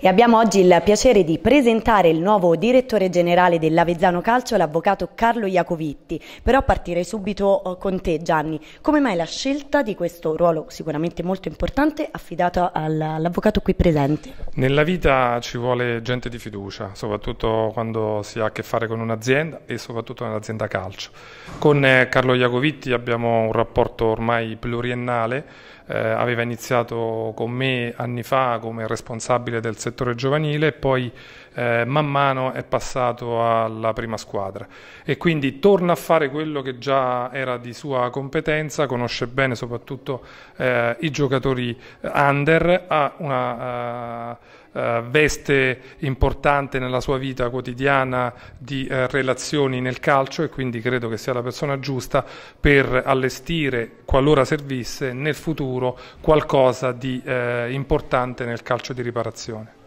E abbiamo oggi il piacere di presentare il nuovo direttore generale dell'Avezzano Calcio, l'avvocato Carlo Iacovitti. Però partirei subito eh, con te Gianni. Come mai la scelta di questo ruolo sicuramente molto importante affidato all'avvocato qui presente? Nella vita ci vuole gente di fiducia, soprattutto quando si ha a che fare con un'azienda e soprattutto nell'azienda calcio. Con eh, Carlo Iacovitti abbiamo un rapporto ormai pluriennale, eh, aveva iniziato con me anni fa come responsabile del settore giovanile e poi eh, man mano è passato alla prima squadra e quindi torna a fare quello che già era di sua competenza, conosce bene soprattutto eh, i giocatori under, ha una... Uh, eh, veste importante nella sua vita quotidiana di eh, relazioni nel calcio e quindi credo che sia la persona giusta per allestire, qualora servisse, nel futuro qualcosa di eh, importante nel calcio di riparazione.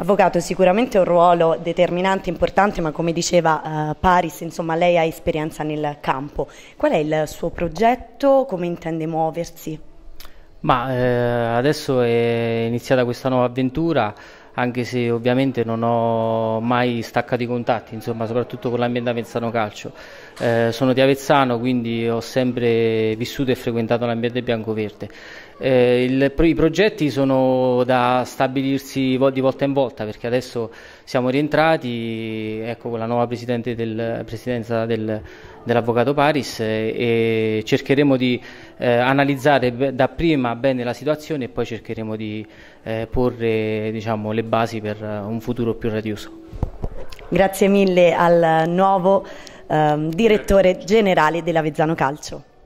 Avvocato, sicuramente un ruolo determinante, importante, ma come diceva eh, Paris, insomma, lei ha esperienza nel campo. Qual è il suo progetto? Come intende muoversi? Ma eh, adesso è iniziata questa nuova avventura, anche se ovviamente non ho mai staccato i contatti, insomma, soprattutto con l'ambiente Avezzano Calcio. Eh, sono di Avezzano, quindi ho sempre vissuto e frequentato l'ambiente biancoverde. Eh, il, I progetti sono da stabilirsi di volta in volta, perché adesso siamo rientrati ecco, con la nuova del, presidenza del, dell'Avvocato Paris eh, e cercheremo di eh, analizzare dapprima bene la situazione e poi cercheremo di eh, porre diciamo, le basi per eh, un futuro più radioso. Grazie mille al nuovo ehm, direttore generale dell'Avezzano Calcio.